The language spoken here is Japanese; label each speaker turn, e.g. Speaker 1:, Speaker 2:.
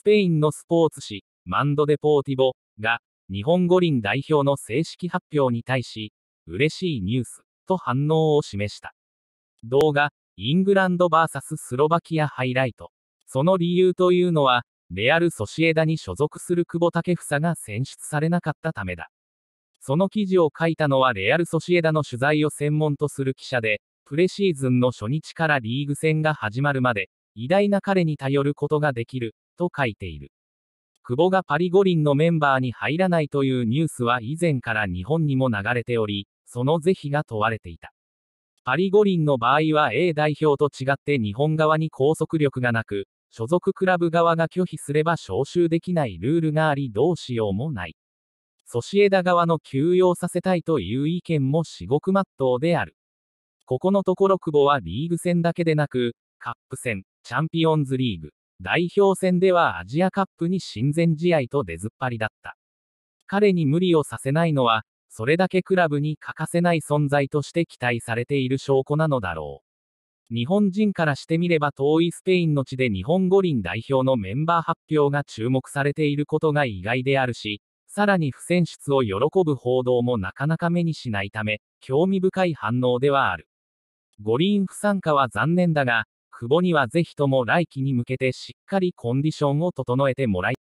Speaker 1: スペインのスポーツ紙、マンド・デ・ポーティボが、日本五輪代表の正式発表に対し、嬉しいニュース、と反応を示した。動画、イングランド VS スロバキアハイライト。その理由というのは、レアル・ソシエダに所属する久保建英が選出されなかったためだ。その記事を書いたのはレアル・ソシエダの取材を専門とする記者で、プレシーズンの初日からリーグ戦が始まるまで、偉大な彼に頼ることができる、と書いている。久保がパリ五輪のメンバーに入らないというニュースは以前から日本にも流れており、その是非が問われていた。パリ五輪の場合は A 代表と違って日本側に拘束力がなく、所属クラブ側が拒否すれば招集できないルールがありどうしようもない。ソシエダ側の休養させたいという意見も至極まっうである。ここのところ久保はリーグ戦だけでなく、カップ戦、チャンピオンズリーグ、代表戦ではアジアカップに親善試合と出ずっぱりだった。彼に無理をさせないのは、それだけクラブに欠かせない存在として期待されている証拠なのだろう。日本人からしてみれば遠いスペインの地で日本五輪代表のメンバー発表が注目されていることが意外であるし、さらに不選出を喜ぶ報道もなかなか目にしないため、興味深い反応ではある。五輪不参加は残念だが、久保にはぜひとも来季に向けてしっかりコンディションを整えてもらい